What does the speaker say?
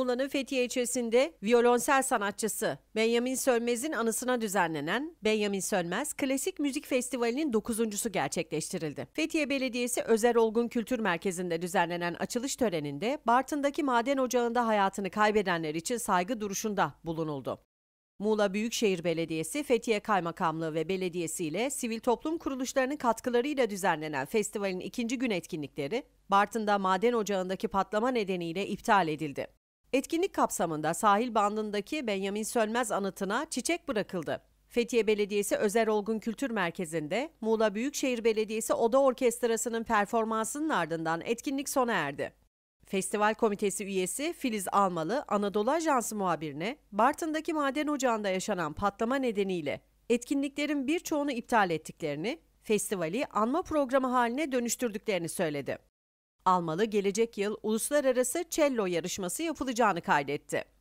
Muğla'nın Fethiye ilçesinde violonsel sanatçısı Benjamin Sönmez'in anısına düzenlenen Benjamin Sönmez Klasik Müzik Festivali'nin 9.sü gerçekleştirildi. Fethiye Belediyesi Özer Olgun Kültür Merkezi'nde düzenlenen açılış töreninde Bartın'daki maden ocağında hayatını kaybedenler için saygı duruşunda bulunuldu. Muğla Büyükşehir Belediyesi, Fethiye Kaymakamlığı ve Belediyesi ile sivil toplum kuruluşlarının katkılarıyla düzenlenen festivalin ikinci gün etkinlikleri, Bartın'da maden ocağındaki patlama nedeniyle iptal edildi. Etkinlik kapsamında sahil bandındaki Benjamin Sölmez anıtına çiçek bırakıldı. Fethiye Belediyesi Özer Olgun Kültür Merkezi'nde Muğla Büyükşehir Belediyesi Oda Orkestrası'nın performansının ardından etkinlik sona erdi. Festival komitesi üyesi Filiz Almalı, Anadolu Ajansı muhabirine Bartın'daki maden ocağında yaşanan patlama nedeniyle etkinliklerin birçoğunu iptal ettiklerini, festivali anma programı haline dönüştürdüklerini söyledi almalı gelecek yıl uluslararası cello yarışması yapılacağını kaydetti.